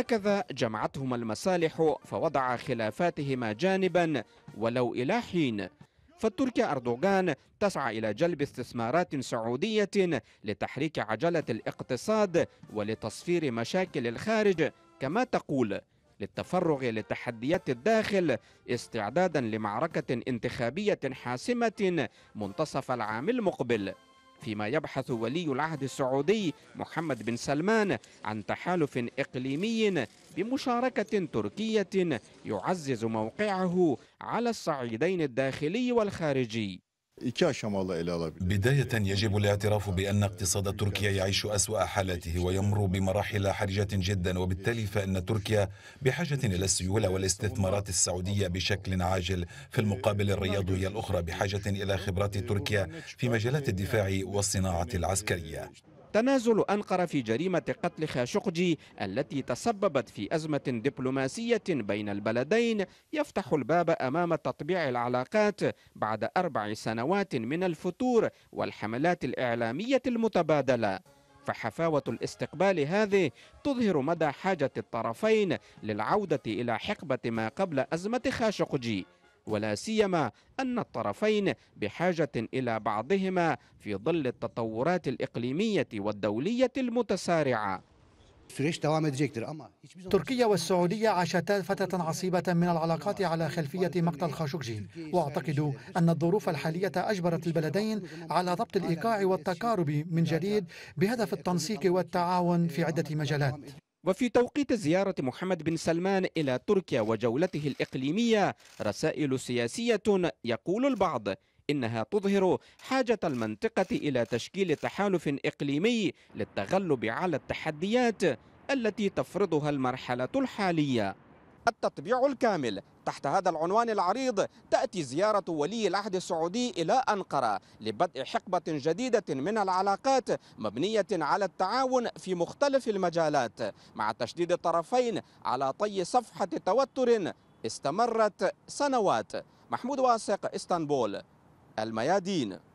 هكذا جمعتهما المصالح فوضع خلافاتهما جانبا ولو إلى حين فالتركي أردوغان تسعى إلى جلب استثمارات سعودية لتحريك عجلة الاقتصاد ولتصفير مشاكل الخارج كما تقول للتفرغ لتحديات الداخل استعدادا لمعركة انتخابية حاسمة منتصف العام المقبل فيما يبحث ولي العهد السعودي محمد بن سلمان عن تحالف إقليمي بمشاركة تركية يعزز موقعه على الصعيدين الداخلي والخارجي بداية يجب الاعتراف بأن اقتصاد تركيا يعيش أسوأ حالاته ويمر بمراحل حرجة جدا وبالتالي فإن تركيا بحاجة إلى السيولة والاستثمارات السعودية بشكل عاجل في المقابل الرياض هي الأخرى بحاجة إلى خبرات تركيا في مجالات الدفاع والصناعة العسكرية تنازل أنقرة في جريمة قتل خاشقجي التي تسببت في أزمة دبلوماسية بين البلدين يفتح الباب أمام تطبيع العلاقات بعد أربع سنوات من الفتور والحملات الإعلامية المتبادلة فحفاوة الاستقبال هذه تظهر مدى حاجة الطرفين للعودة إلى حقبة ما قبل أزمة خاشقجي ولا سيما أن الطرفين بحاجة إلى بعضهما في ظل التطورات الإقليمية والدولية المتسارعة تركيا والسعودية عاشتا فترة عصيبة من العلاقات على خلفية مقتل خاشقجي وأعتقد أن الظروف الحالية أجبرت البلدين على ضبط الإيقاع والتقارب من جديد بهدف التنسيق والتعاون في عدة مجالات وفي توقيت زيارة محمد بن سلمان إلى تركيا وجولته الإقليمية رسائل سياسية يقول البعض إنها تظهر حاجة المنطقة إلى تشكيل تحالف إقليمي للتغلب على التحديات التي تفرضها المرحلة الحالية التطبيع الكامل تحت هذا العنوان العريض تأتي زيارة ولي العهد السعودي إلى أنقرة لبدء حقبة جديدة من العلاقات مبنية على التعاون في مختلف المجالات مع تشديد الطرفين على طي صفحة توتر استمرت سنوات محمود واسق اسطنبول الميادين